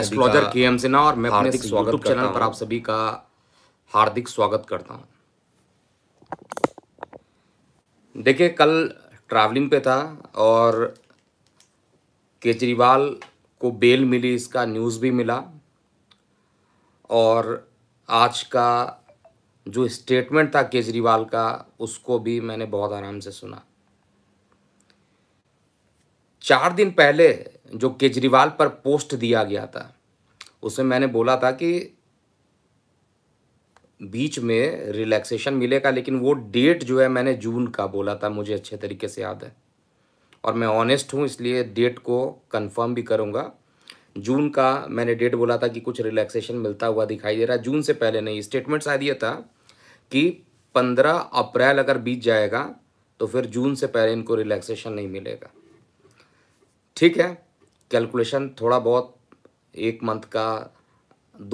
astrologer के M Sinha और मैं हार्दिक स्वागत चैनल पर आप सभी का हार्दिक स्वागत करता हूँ देखिए कल ट्रैवलिंग पे था और केजरीवाल को बेल मिली इसका न्यूज़ भी मिला और आज का जो स्टेटमेंट था केजरीवाल का उसको भी मैंने बहुत आराम से सुना चार दिन पहले जो केजरीवाल पर पोस्ट दिया गया था उसमें मैंने बोला था कि बीच में रिलैक्सेशन मिलेगा लेकिन वो डेट जो है मैंने जून का बोला था मुझे अच्छे तरीके से याद है और मैं ऑनेस्ट हूँ इसलिए डेट को कंफर्म भी करूँगा जून का मैंने डेट बोला था कि कुछ रिलैक्सेशन मिलता हुआ दिखाई दे रहा है जून से पहले नहीं स्टेटमेंट शायद ये था कि पंद्रह अप्रैल अगर बीत जाएगा तो फिर जून से पहले इनको रिलैक्सेशन नहीं मिलेगा ठीक है कैलकुलेशन थोड़ा बहुत एक मंथ का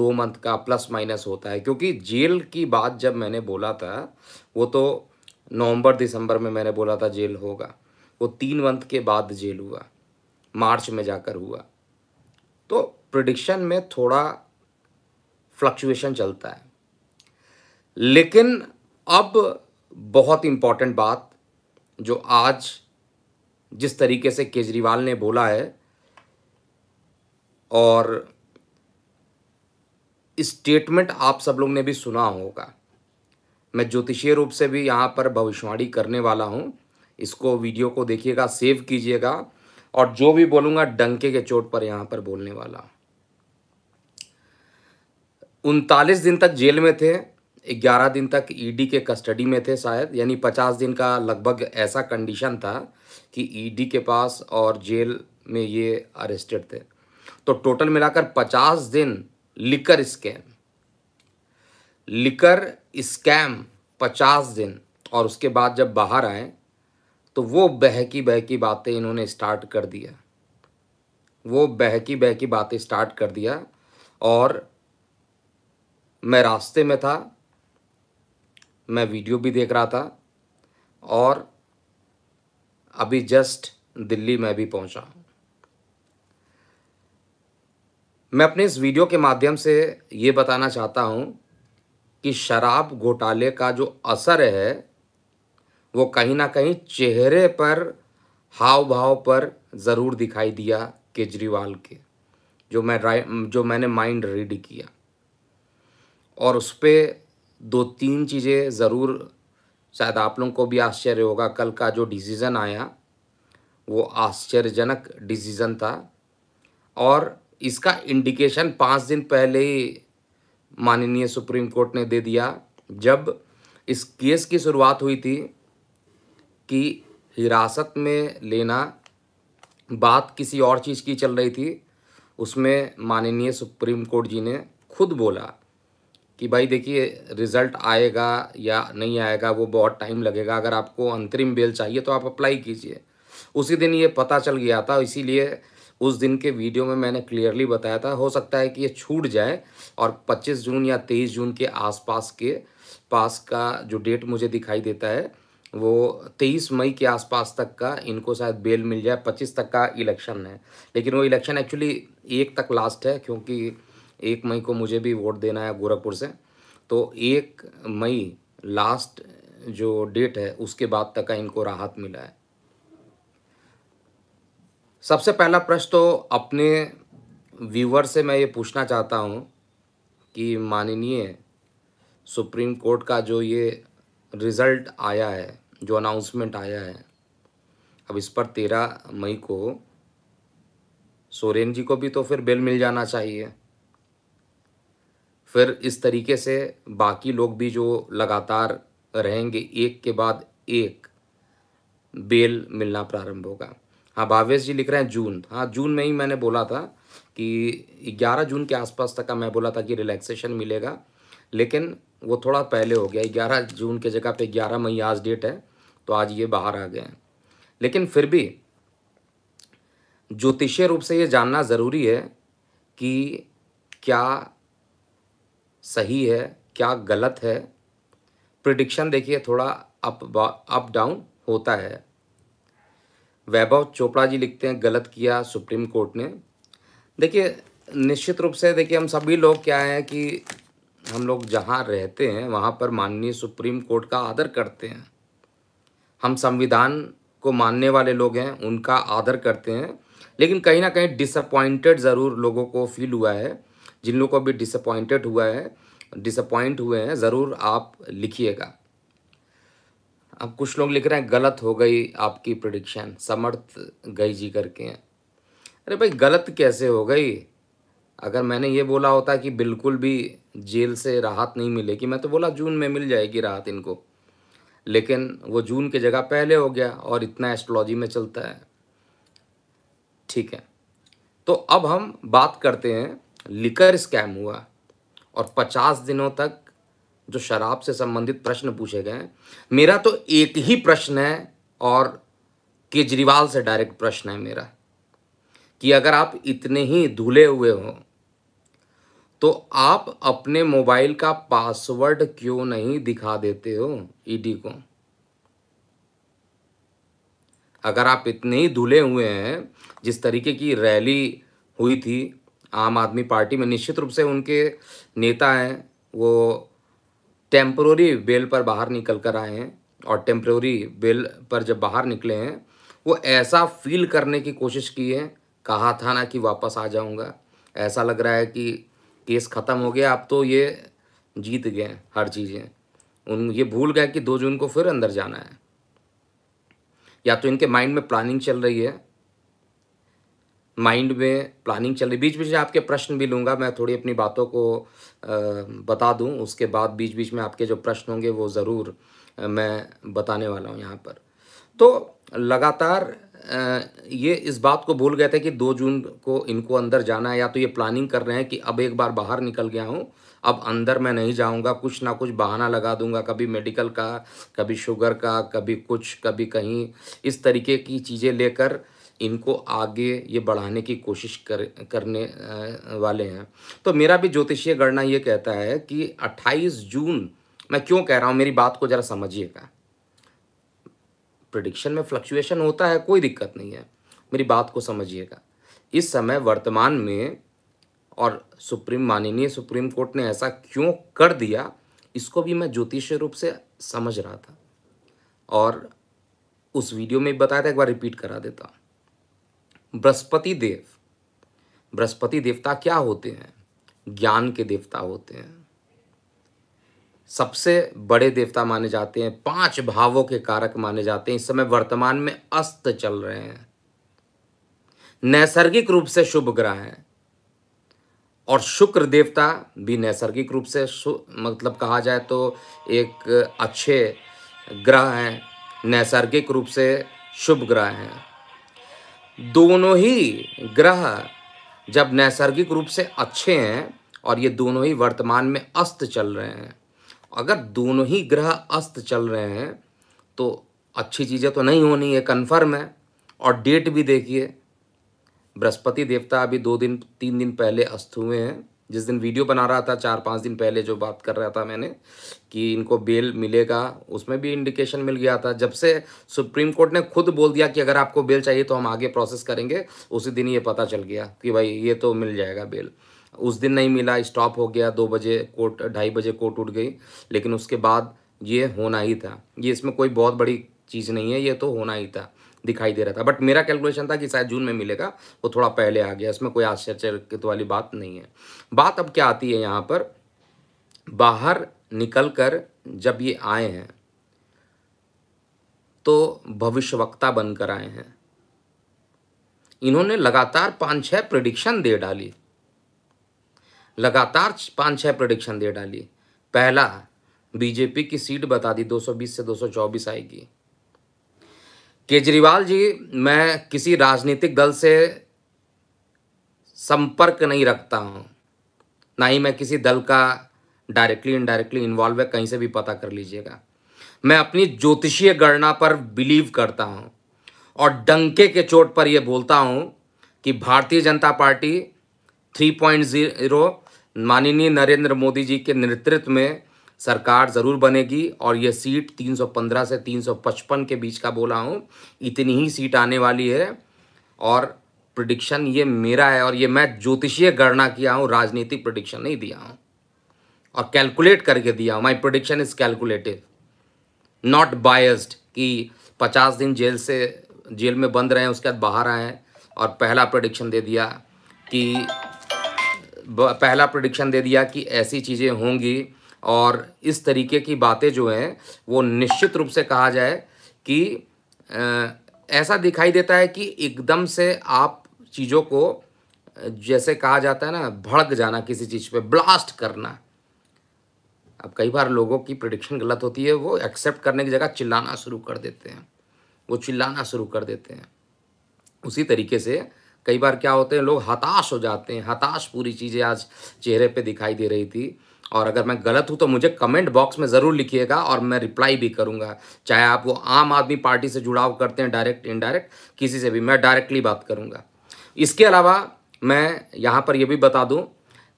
दो मंथ का प्लस माइनस होता है क्योंकि जेल की बात जब मैंने बोला था वो तो नवंबर दिसंबर में मैंने बोला था जेल होगा वो तीन मंथ के बाद जेल हुआ मार्च में जाकर हुआ तो प्रडिक्शन में थोड़ा फ्लक्चुएशन चलता है लेकिन अब बहुत इम्पॉर्टेंट बात जो आज जिस तरीके से केजरीवाल ने बोला है और स्टेटमेंट आप सब लोग ने भी सुना होगा मैं ज्योतिषीय रूप से भी यहाँ पर भविष्यवाणी करने वाला हूँ इसको वीडियो को देखिएगा सेव कीजिएगा और जो भी बोलूँगा डंके के चोट पर यहाँ पर बोलने वाला उनतालीस दिन तक जेल में थे ग्यारह दिन तक ईडी e के कस्टडी में थे शायद यानी पचास दिन का लगभग ऐसा कंडीशन था कि ईडी e के पास और जेल में ये अरेस्टेड थे तो टोटल मिलाकर पचास दिन लिकर स्कैम लिकर स्कैम पचास दिन और उसके बाद जब बाहर आए तो वो बहकी बहकी बातें इन्होंने स्टार्ट कर दिया वो बहकी बहकी बातें स्टार्ट कर दिया और मैं रास्ते में था मैं वीडियो भी देख रहा था और अभी जस्ट दिल्ली में भी पहुंचा मैं अपने इस वीडियो के माध्यम से ये बताना चाहता हूँ कि शराब घोटाले का जो असर है वो कहीं ना कहीं चेहरे पर हाव भाव पर ज़रूर दिखाई दिया केजरीवाल के जो मैं जो मैंने माइंड रीड किया और उस पर दो तीन चीज़ें ज़रूर शायद आप लोगों को भी आश्चर्य होगा कल का जो डिसीज़न आया वो आश्चर्यजनक डिसीज़न था और इसका इंडिकेशन पाँच दिन पहले ही माननीय सुप्रीम कोर्ट ने दे दिया जब इस केस की शुरुआत हुई थी कि हिरासत में लेना बात किसी और चीज़ की चल रही थी उसमें माननीय सुप्रीम कोर्ट जी ने खुद बोला कि भाई देखिए रिज़ल्ट आएगा या नहीं आएगा वो बहुत टाइम लगेगा अगर आपको अंतरिम बेल चाहिए तो आप अप्लाई कीजिए उसी दिन ये पता चल गया था इसीलिए उस दिन के वीडियो में मैंने क्लियरली बताया था हो सकता है कि ये छूट जाए और 25 जून या 23 जून के आसपास के पास का जो डेट मुझे दिखाई देता है वो 23 मई के आसपास तक का इनको शायद बेल मिल जाए 25 तक का इलेक्शन है लेकिन वो इलेक्शन एक्चुअली एक तक लास्ट है क्योंकि एक मई को मुझे भी वोट देना है गोरखपुर से तो एक मई लास्ट जो डेट है उसके बाद तक का इनको राहत मिला है सबसे पहला प्रश्न तो अपने व्यूवर से मैं ये पूछना चाहता हूँ कि माननीय सुप्रीम कोर्ट का जो ये रिज़ल्ट आया है जो अनाउंसमेंट आया है अब इस पर तेरह मई को सोरेन जी को भी तो फिर बेल मिल जाना चाहिए फिर इस तरीके से बाकी लोग भी जो लगातार रहेंगे एक के बाद एक बेल मिलना प्रारंभ होगा हाँ भावेश जी लिख रहे हैं जून हाँ जून में ही मैंने बोला था कि 11 जून के आसपास तक का मैं बोला था कि रिलैक्सेशन मिलेगा लेकिन वो थोड़ा पहले हो गया 11 जून के जगह पे 11 मई आज डेट है तो आज ये बाहर आ गए हैं लेकिन फिर भी ज्योतिषीय रूप से ये जानना ज़रूरी है कि क्या सही है क्या गलत है प्रिडिक्शन देखिए थोड़ा अप अप डाउन होता है वैभव चोपड़ा जी लिखते हैं गलत किया सुप्रीम कोर्ट ने देखिए निश्चित रूप से देखिए हम सभी लोग क्या है कि हम लोग जहाँ रहते हैं वहाँ पर माननीय सुप्रीम कोर्ट का आदर करते हैं हम संविधान को मानने वाले लोग हैं उनका आदर करते हैं लेकिन कहीं ना कहीं डिसअपॉइंटेड ज़रूर लोगों को फील हुआ है जिन लोगों को भी डिसअपॉइंटेड हुआ है डिसअपॉइंट हुए हैं ज़रूर आप लिखिएगा अब कुछ लोग लिख रहे हैं गलत हो गई आपकी प्रडिक्शन समर्थ गई जी करके हैं अरे भाई गलत कैसे हो गई अगर मैंने ये बोला होता कि बिल्कुल भी जेल से राहत नहीं मिलेगी मैं तो बोला जून में मिल जाएगी राहत इनको लेकिन वो जून के जगह पहले हो गया और इतना एस्ट्रोलॉजी में चलता है ठीक है तो अब हम बात करते हैं लिकर स्कैम हुआ और पचास दिनों तक जो शराब से संबंधित प्रश्न पूछे गए मेरा तो एक ही प्रश्न है और केजरीवाल से डायरेक्ट प्रश्न है मेरा कि अगर आप इतने ही धुले हुए हो तो आप अपने मोबाइल का पासवर्ड क्यों नहीं दिखा देते हो ईडी को अगर आप इतने ही धुले हुए हैं जिस तरीके की रैली हुई थी आम आदमी पार्टी में निश्चित रूप से उनके नेता हैं वो टेम्प्रोरी बेल पर बाहर निकल कर आए हैं और टेम्प्रोरी बेल पर जब बाहर निकले हैं वो ऐसा फील करने की कोशिश की है कहा था ना कि वापस आ जाऊंगा ऐसा लग रहा है कि केस ख़त्म हो गया अब तो ये जीत गए हर चीज़ें उन ये भूल गए कि दो जून को फिर अंदर जाना है या तो इनके माइंड में प्लानिंग चल रही है माइंड में प्लानिंग चल रही बीच बीच में आपके प्रश्न भी लूँगा मैं थोड़ी अपनी बातों को बता दूँ उसके बाद बीच बीच में आपके जो प्रश्न होंगे वो ज़रूर मैं बताने वाला हूँ यहाँ पर तो लगातार ये इस बात को भूल गए थे कि दो जून को इनको अंदर जाना है या तो ये प्लानिंग कर रहे हैं कि अब एक बार बाहर निकल गया हूँ अब अंदर मैं नहीं जाऊँगा कुछ ना कुछ बहाना लगा दूंगा कभी मेडिकल का कभी शुगर का कभी कुछ कभी कहीं इस तरीके की चीज़ें लेकर इनको आगे ये बढ़ाने की कोशिश कर करने वाले हैं तो मेरा भी ज्योतिषीय गणना ये कहता है कि 28 जून मैं क्यों कह रहा हूँ मेरी बात को ज़रा समझिएगा प्रडिक्शन में फ्लक्चुएशन होता है कोई दिक्कत नहीं है मेरी बात को समझिएगा इस समय वर्तमान में और सुप्रीम माननीय सुप्रीम कोर्ट ने ऐसा क्यों कर दिया इसको भी मैं ज्योतिष रूप से समझ रहा था और उस वीडियो में बताया था एक बार रिपीट करा देता हूँ बृहस्पति देव बृहस्पति देवता क्या होते हैं ज्ञान के देवता होते हैं सबसे बड़े देवता माने जाते हैं पांच भावों के कारक माने जाते हैं इस समय वर्तमान में अस्त चल रहे हैं नैसर्गिक रूप से शुभ ग्रह हैं और शुक्र देवता भी नैसर्गिक रूप से मतलब कहा जाए तो एक अच्छे ग्रह हैं नैसर्गिक रूप से शुभ ग्रह हैं दोनों ही ग्रह जब नैसर्गिक रूप से अच्छे हैं और ये दोनों ही वर्तमान में अस्त चल रहे हैं अगर दोनों ही ग्रह अस्त चल रहे हैं तो अच्छी चीज़ें तो नहीं होनी है कन्फर्म है और डेट भी देखिए बृहस्पति देवता अभी दो दिन तीन दिन पहले अस्त हुए हैं जिस दिन वीडियो बना रहा था चार पाँच दिन पहले जो बात कर रहा था मैंने कि इनको बेल मिलेगा उसमें भी इंडिकेशन मिल गया था जब से सुप्रीम कोर्ट ने खुद बोल दिया कि अगर आपको बेल चाहिए तो हम आगे प्रोसेस करेंगे उसी दिन ये पता चल गया कि भाई ये तो मिल जाएगा बेल उस दिन नहीं मिला स्टॉप हो गया दो बजे कोर्ट ढाई बजे कोर्ट उठ गई लेकिन उसके बाद ये होना ही था ये इसमें कोई बहुत बड़ी चीज़ नहीं है ये तो होना ही था दिखाई दे रहा था बट मेरा कैलकुलेशन था कि शायद जून में मिलेगा वो थोड़ा पहले आ गया इसमें कोई आश्चर्यचकित वाली बात नहीं है बात अब क्या आती है यहाँ पर बाहर निकल कर जब ये आए हैं तो भविष्यवक्ता बनकर आए हैं इन्होंने लगातार पाँच छः प्रडिक्शन दे डाली लगातार पाँच छः प्रडिक्शन दे डाली पहला बीजेपी की सीट बता दी 220 से 224 आएगी केजरीवाल जी मैं किसी राजनीतिक दल से संपर्क नहीं रखता हूँ ना ही मैं किसी दल का डायरेक्टली इनडायरेक्टली इन्वॉल्व है कहीं से भी पता कर लीजिएगा मैं अपनी ज्योतिषीय गणना पर बिलीव करता हूँ और डंके के चोट पर यह बोलता हूँ कि भारतीय जनता पार्टी 3.0 माननीय नरेंद्र मोदी जी के नेतृत्व में सरकार ज़रूर बनेगी और ये सीट 315 से 355 के बीच का बोला हूँ इतनी ही सीट आने वाली है और प्रडिक्शन ये मेरा है और ये मैं ज्योतिषीय गणना किया हूँ राजनीतिक प्रडिक्शन नहीं दिया हूँ और कैलकुलेट करके दिया हूँ my prediction is calculative not biased कि पचास दिन जेल से जेल में बंद रहे हैं उसके बाद बाहर आए और पहला प्रडिक्शन दे दिया कि पहला प्रडिक्शन दे दिया कि ऐसी चीज़ें होंगी और इस तरीके की बातें जो हैं वो निश्चित रूप से कहा जाए कि ऐसा दिखाई देता है कि एकदम से आप चीज़ों को जैसे कहा जाता है ना भड़क जाना किसी चीज़ पे ब्लास्ट करना अब कई बार लोगों की प्रडिक्शन गलत होती है वो एक्सेप्ट करने की जगह चिल्लाना शुरू कर देते हैं वो चिल्लाना शुरू कर देते हैं उसी तरीके से कई बार क्या होते हैं लोग हताश हो जाते हैं हताश पूरी चीज़ें आज चेहरे पे दिखाई दे रही थी और अगर मैं गलत हूँ तो मुझे कमेंट बॉक्स में ज़रूर लिखिएगा और मैं रिप्लाई भी करूँगा चाहे आप वो आम आदमी पार्टी से जुड़ाव करते हैं डायरेक्ट इनडायरेक्ट किसी से भी मैं डायरेक्टली बात करूँगा इसके अलावा मैं यहाँ पर यह भी बता दूँ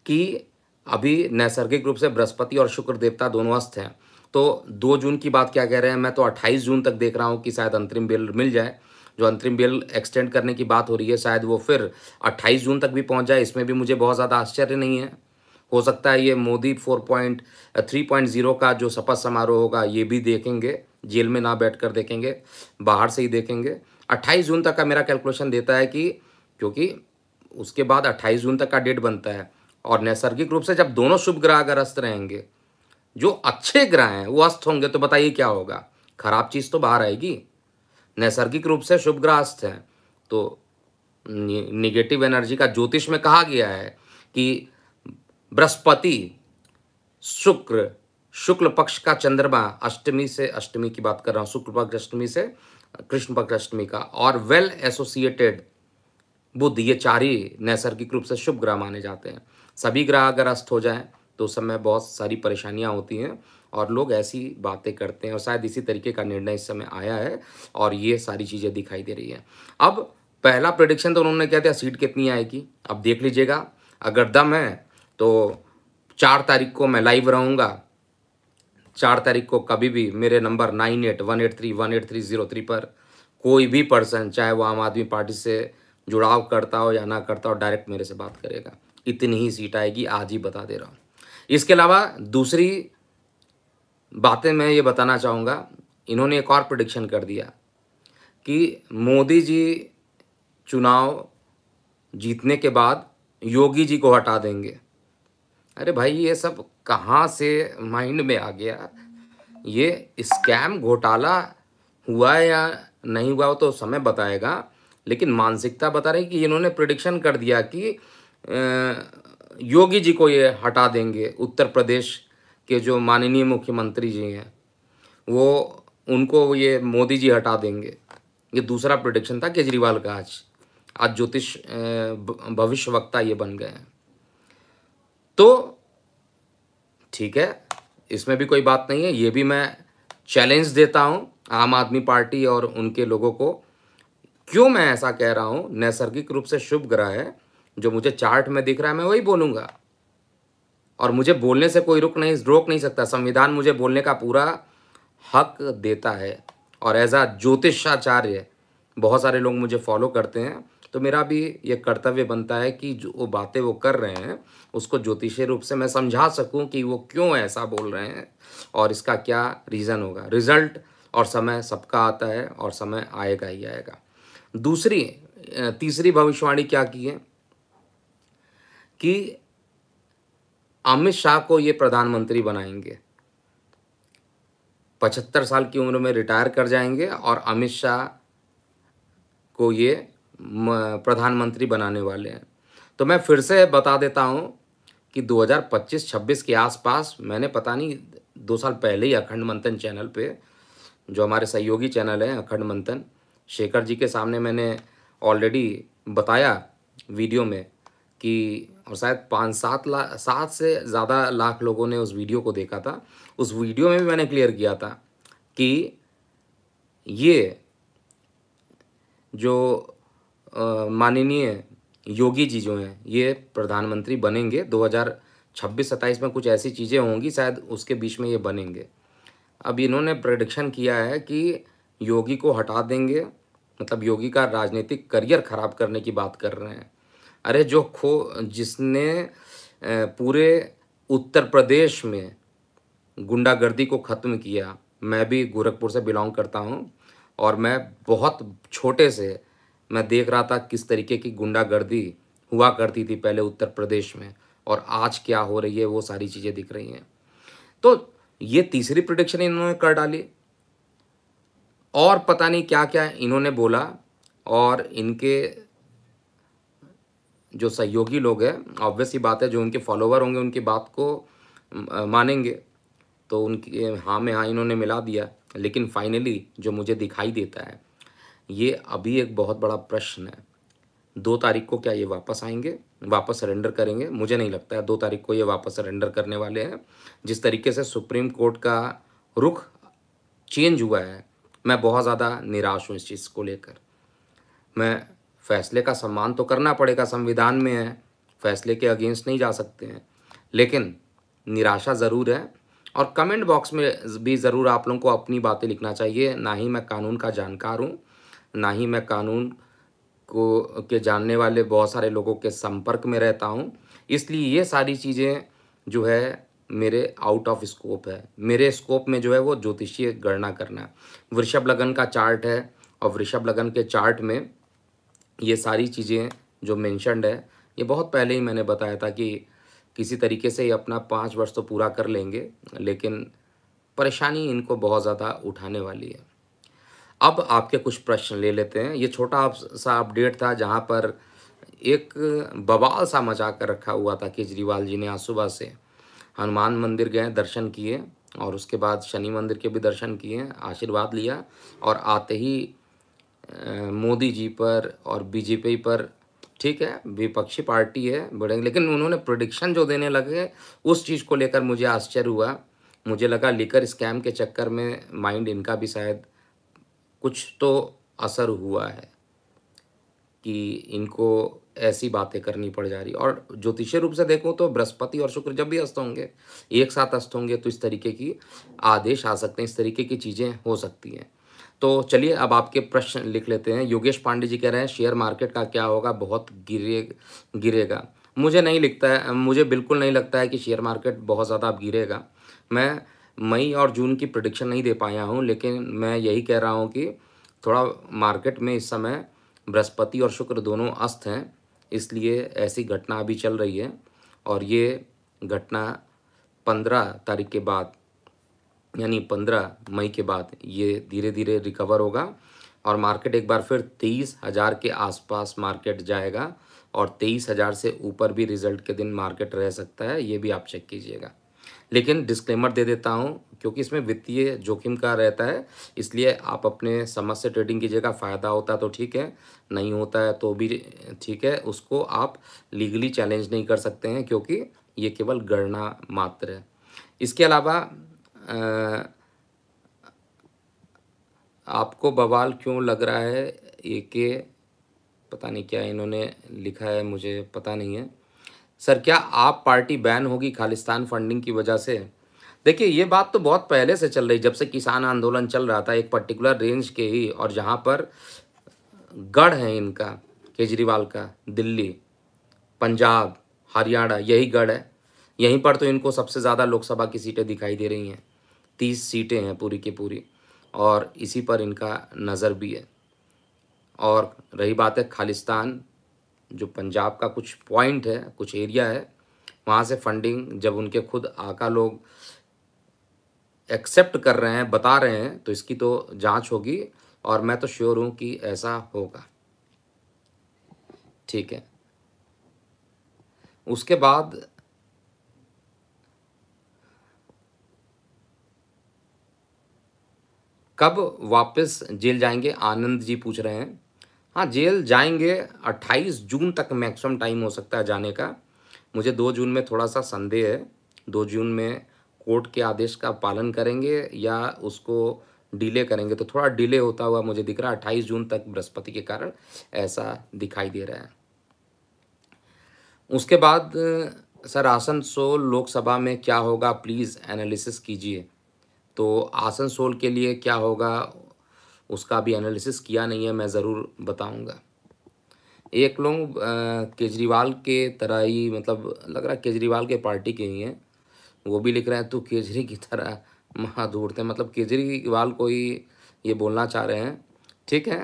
कि अभी नैसर्गिक रूप से बृहस्पति और शुक्र देवता दोनों अस्त हैं तो दो जून की बात क्या कह रहे हैं मैं तो अट्ठाईस जून तक देख रहा हूँ कि शायद अंतरिम बिल मिल जाए जो अंतरिम बिल एक्सटेंड करने की बात हो रही है शायद वो फिर 28 जून तक भी पहुंच जाए इसमें भी मुझे बहुत ज़्यादा आश्चर्य नहीं है हो सकता है ये Modi four point three point zero का जो शपथ समारोह होगा ये भी देखेंगे जेल में ना बैठकर देखेंगे बाहर से ही देखेंगे अट्ठाईस जून तक का मेरा कैलकुलेशन देता है कि क्योंकि उसके बाद अट्ठाईस जून तक का डेट बनता है और नैसर्गिक रूप से जब दोनों शुभ ग्रह अगर अस्त रहेंगे जो अच्छे ग्रह हैं वो अस्त होंगे तो बताइए क्या होगा खराब चीज़ तो बाहर आएगी नैसर्गिक रूप से शुभ ग्रह अस्त हैं तो निगेटिव एनर्जी का ज्योतिष में कहा गया है कि बृहस्पति शुक्र शुक्ल पक्ष का चंद्रमा अष्टमी से अष्टमी की बात कर रहा हूँ शुक्ल पक्ष अष्टमी से कृष्ण पक्ष अष्टमी का और वेल एसोसिएटेड बुद्ध ये चार ही नैसर्गिक रूप से शुभ ग्रह माने जाते हैं सभी ग्रह अगर अस्त हो जाए तो उस समय बहुत सारी परेशानियाँ होती हैं और लोग ऐसी बातें करते हैं और शायद इसी तरीके का निर्णय इस समय आया है और ये सारी चीज़ें दिखाई दे रही हैं अब पहला प्रडिक्शन तो उन्होंने क्या दिया सीट कितनी आएगी अब देख लीजिएगा अगर दम है तो चार तारीख को मैं लाइव रहूँगा चार तारीख को कभी भी मेरे number nine eight one eight three one eight three zero three पर कोई भी पर्सन चाहे वो आम आदमी पार्टी से जुड़ाव करता हो या ना करता हो डायरेक्ट मेरे से बात करेगा इतनी ही सीट आएगी आज ही बता दे रहा हूँ इसके अलावा दूसरी बातें मैं ये बताना चाहूँगा इन्होंने एक और प्रडिक्शन कर दिया कि मोदी जी चुनाव जीतने के बाद योगी जी को हटा देंगे अरे भाई ये सब कहाँ से माइंड में आ गया ये स्कैम घोटाला हुआ है या नहीं हुआ तो समय बताएगा लेकिन मानसिकता बता रही कि इन्होंने प्रडिक्शन कर दिया कि योगी जी को ये हटा देंगे उत्तर प्रदेश के जो माननीय मुख्यमंत्री जी हैं वो उनको ये मोदी जी हटा देंगे ये दूसरा प्रोडिक्शन था केजरीवाल का आज आज ज्योतिष भविष्य वक्ता ये बन गए हैं तो ठीक है इसमें भी कोई बात नहीं है ये भी मैं चैलेंज देता हूँ आम आदमी पार्टी और उनके लोगों को क्यों मैं ऐसा कह रहा हूँ नैसर्गिक रूप से शुभ ग्रह है जो मुझे चार्ट में दिख रहा है मैं वही बोलूँगा और मुझे बोलने से कोई रुक नहीं रोक नहीं सकता संविधान मुझे बोलने का पूरा हक देता है और एज आ ज्योतिषाचार्य बहुत सारे लोग मुझे फॉलो करते हैं तो मेरा भी ये कर्तव्य बनता है कि जो बातें वो कर रहे हैं उसको ज्योतिषीय रूप से मैं समझा सकूं कि वो क्यों ऐसा बोल रहे हैं और इसका क्या रीज़न होगा रिजल्ट और समय सबका आता है और समय आएगा ही आएगा दूसरी तीसरी भविष्यवाणी क्या की है कि अमित शाह को ये प्रधानमंत्री बनाएंगे पचहत्तर साल की उम्र में रिटायर कर जाएंगे और अमित शाह को ये प्रधानमंत्री बनाने वाले हैं तो मैं फिर से बता देता हूँ कि 2025-26 के आसपास मैंने पता नहीं दो साल पहले ही अखंड मंथन चैनल पे जो हमारे सहयोगी चैनल है अखंड मंथन शेखर जी के सामने मैंने ऑलरेडी बताया वीडियो में कि और शायद पाँच सात लाख सात से ज़्यादा लाख लोगों ने उस वीडियो को देखा था उस वीडियो में भी मैंने क्लियर किया था कि ये जो माननीय योगी जी जो हैं ये प्रधानमंत्री बनेंगे 2026-27 में कुछ ऐसी चीज़ें होंगी शायद उसके बीच में ये बनेंगे अब इन्होंने प्रडिक्शन किया है कि योगी को हटा देंगे मतलब योगी का राजनीतिक करियर ख़राब करने की बात कर रहे हैं अरे जो खो जिसने पूरे उत्तर प्रदेश में गुंडागर्दी को ख़त्म किया मैं भी गोरखपुर से बिलोंग करता हूँ और मैं बहुत छोटे से मैं देख रहा था किस तरीके की गुंडागर्दी हुआ करती थी पहले उत्तर प्रदेश में और आज क्या हो रही है वो सारी चीज़ें दिख रही हैं तो ये तीसरी प्रोडिक्शन इन्होंने कर डाली और पता नहीं क्या क्या इन्होंने बोला और इनके जो सहयोगी लोग हैं ऑब्वियस ही बात है जो उनके फॉलोवर होंगे उनकी बात को मानेंगे तो उनके हाँ में हाँ इन्होंने मिला दिया लेकिन फाइनली जो मुझे दिखाई देता है ये अभी एक बहुत बड़ा प्रश्न है दो तारीख को क्या ये वापस आएंगे वापस सरेंडर करेंगे मुझे नहीं लगता है दो तारीख को ये वापस सरेंडर करने वाले हैं जिस तरीके से सुप्रीम कोर्ट का रुख चेंज हुआ है मैं बहुत ज़्यादा निराश हूँ इस चीज़ को लेकर मैं फैसले का सम्मान तो करना पड़ेगा संविधान में है फैसले के अगेंस्ट नहीं जा सकते हैं लेकिन निराशा ज़रूर है और कमेंट बॉक्स में भी ज़रूर आप लोगों को अपनी बातें लिखना चाहिए ना ही मैं कानून का जानकार हूँ ना ही मैं कानून को के जानने वाले बहुत सारे लोगों के संपर्क में रहता हूँ इसलिए ये सारी चीज़ें जो है मेरे आउट ऑफ स्कोप है मेरे स्कोप में जो है वो ज्योतिषीय गणना करना वृषभ लगन का चार्ट है और वृषभ लगन के चार्ट में ये सारी चीज़ें जो मैंशनड है ये बहुत पहले ही मैंने बताया था कि किसी तरीके से ये अपना पाँच वर्ष तो पूरा कर लेंगे लेकिन परेशानी इनको बहुत ज़्यादा उठाने वाली है अब आपके कुछ प्रश्न ले लेते हैं ये छोटा आप सा अपडेट था जहाँ पर एक बवाल सा मचा कर रखा हुआ था केजरीवाल जी ने आज सुबह से हनुमान मंदिर गए दर्शन किए और उसके बाद शनि मंदिर के भी दर्शन किए आशीर्वाद लिया और आते ही मोदी जी पर और बीजेपी पर ठीक है विपक्षी पार्टी है बड़े लेकिन उन्होंने प्रोडिक्शन जो देने लगे उस चीज़ को लेकर मुझे आश्चर्य हुआ मुझे लगा लेकर स्कैम के चक्कर में माइंड इनका भी शायद कुछ तो असर हुआ है कि इनको ऐसी बातें करनी पड़ जा रही और ज्योतिषीय रूप से देखो तो बृहस्पति और शुक्र जब भी अस्त होंगे एक साथ अस्त होंगे तो इस तरीके की आदेश आ सकते हैं इस तरीके की चीज़ें हो सकती हैं तो चलिए अब आपके प्रश्न लिख लेते हैं योगेश पांडे जी कह रहे हैं शेयर मार्केट का क्या होगा बहुत गिरे गिरेगा मुझे नहीं लिखता है मुझे बिल्कुल नहीं लगता है कि शेयर मार्केट बहुत ज़्यादा अब गिरेगा मैं मई और जून की प्रडिक्शन नहीं दे पाया हूँ लेकिन मैं यही कह रहा हूँ कि थोड़ा मार्केट में इस समय बृहस्पति और शुक्र दोनों अस्त हैं इसलिए ऐसी घटना अभी चल रही है और ये घटना पंद्रह तारीख के बाद यानी पंद्रह मई के बाद ये धीरे धीरे रिकवर होगा और मार्केट एक बार फिर तेईस हज़ार के आसपास मार्केट जाएगा और तेईस हज़ार से ऊपर भी रिजल्ट के दिन मार्केट रह सकता है ये भी आप चेक कीजिएगा लेकिन डिस्क्लेमर दे देता हूँ क्योंकि इसमें वित्तीय जोखिम का रहता है इसलिए आप अपने समझ से ट्रेडिंग कीजिएगा फ़ायदा होता तो ठीक है नहीं होता है तो भी ठीक है उसको आप लीगली चैलेंज नहीं कर सकते हैं क्योंकि ये केवल गणना मात्र है इसके अलावा आपको बवाल क्यों लग रहा है ये के पता नहीं क्या इन्होंने लिखा है मुझे पता नहीं है सर क्या आप पार्टी बैन होगी खालिस्तान फंडिंग की वजह से देखिए ये बात तो बहुत पहले से चल रही जब से किसान आंदोलन चल रहा था एक पर्टिकुलर रेंज के ही और जहाँ पर गढ़ है इनका केजरीवाल का दिल्ली पंजाब हरियाणा यही गढ़ है यहीं पर तो इनको सबसे ज़्यादा लोकसभा की सीटें दिखाई दे रही हैं तीस सीटें हैं पूरी की पूरी और इसी पर इनका नज़र भी है और रही बात है खालिस्तान जो पंजाब का कुछ पॉइंट है कुछ एरिया है वहाँ से फंडिंग जब उनके खुद आका लोग एक्सेप्ट कर रहे हैं बता रहे हैं तो इसकी तो जांच होगी और मैं तो श्योर हूँ कि ऐसा होगा ठीक है उसके बाद कब वापस जेल जाएंगे आनंद जी पूछ रहे हैं हाँ जेल जाएंगे 28 जून तक मैक्सिमम टाइम हो सकता है जाने का मुझे 2 जून में थोड़ा सा संदेह है 2 जून में कोर्ट के आदेश का पालन करेंगे या उसको डिले करेंगे तो थोड़ा डिले होता हुआ मुझे दिख रहा है अट्ठाईस जून तक बृहस्पति के कारण ऐसा दिखाई दे रहा है उसके बाद सर आसनसोल लोकसभा में क्या होगा प्लीज़ एनालिसिस कीजिए तो आसनसोल के लिए क्या होगा उसका भी एनालिसिस किया नहीं है मैं ज़रूर बताऊँगा एक लोग केजरीवाल के तरह ही मतलब लग रहा है केजरीवाल के पार्टी के ही हैं वो भी लिख रहे हैं तू केजरी की तरह महादूर थे मतलब केजरीवाल को ही ये बोलना चाह रहे हैं ठीक है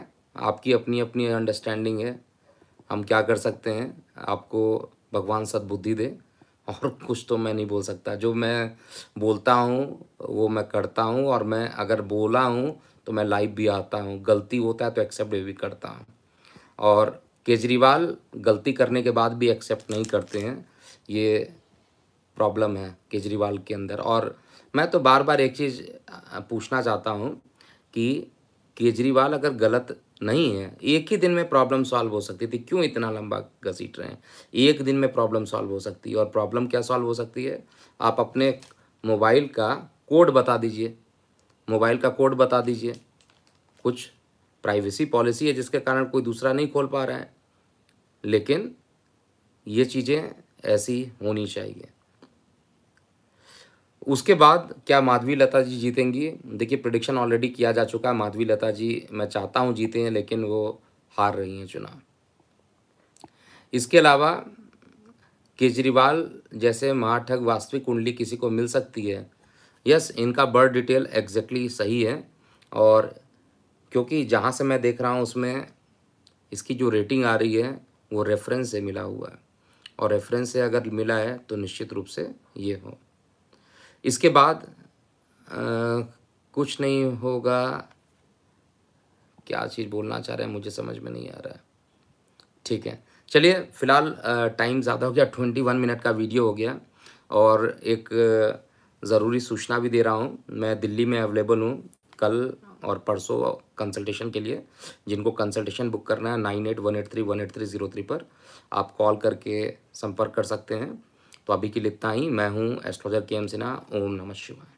आपकी अपनी अपनी अंडरस्टैंडिंग है हम क्या कर सकते हैं आपको भगवान सदबुद्धि दे और कुछ तो मैं नहीं बोल सकता जो मैं बोलता हूँ वो मैं करता हूँ और मैं अगर बोला हूँ तो मैं लाइव भी आता हूँ गलती होता है तो एक्सेप्ट भी करता हूँ और केजरीवाल गलती करने के बाद भी एक्सेप्ट नहीं करते हैं ये प्रॉब्लम है केजरीवाल के अंदर और मैं तो बार बार एक चीज़ पूछना चाहता हूँ कि केजरीवाल अगर गलत नहीं है एक ही दिन में प्रॉब्लम सॉल्व हो सकती थी क्यों इतना लंबा घसीट रहे हैं एक दिन में प्रॉब्लम सॉल्व हो सकती है और प्रॉब्लम क्या सॉल्व हो सकती है आप अपने मोबाइल का कोड बता दीजिए मोबाइल का कोड बता दीजिए कुछ प्राइवेसी पॉलिसी है जिसके कारण कोई दूसरा नहीं खोल पा रहा है लेकिन ये चीज़ें ऐसी होनी चाहिए उसके बाद क्या माधवी लता जी जीतेंगी देखिए प्रडिक्शन ऑलरेडी किया जा चुका है माधवी लता जी मैं चाहता हूँ जीते हैं लेकिन वो हार रही हैं चुनाव इसके अलावा केजरीवाल जैसे महाठग वास्तविक कुंडली किसी को मिल सकती है यस इनका बर्थ डिटेल एग्जैक्टली सही है और क्योंकि जहाँ से मैं देख रहा हूँ उसमें इसकी जो रेटिंग आ रही है वो रेफरेंस से मिला हुआ है और रेफरेंस से अगर मिला है तो निश्चित रूप से ये हो इसके बाद आ, कुछ नहीं होगा क्या चीज़ बोलना चाह रहे हैं मुझे समझ में नहीं आ रहा है ठीक है चलिए फ़िलहाल टाइम ज़्यादा हो गया ट्वेंटी वन मिनट का वीडियो हो गया और एक ज़रूरी सूचना भी दे रहा हूँ मैं दिल्ली में अवेलेबल हूँ कल और परसों कंसल्टेशन के लिए जिनको कंसल्टेशन बुक करना है nine eight one eight three one eight three zero three पर आप कॉल करके संपर्क कर सकते हैं तो अभी के लिए इतना ही मैं हूँ एस्ट्रोलॉजर के एम सिन्हा ओम नमः शिवाय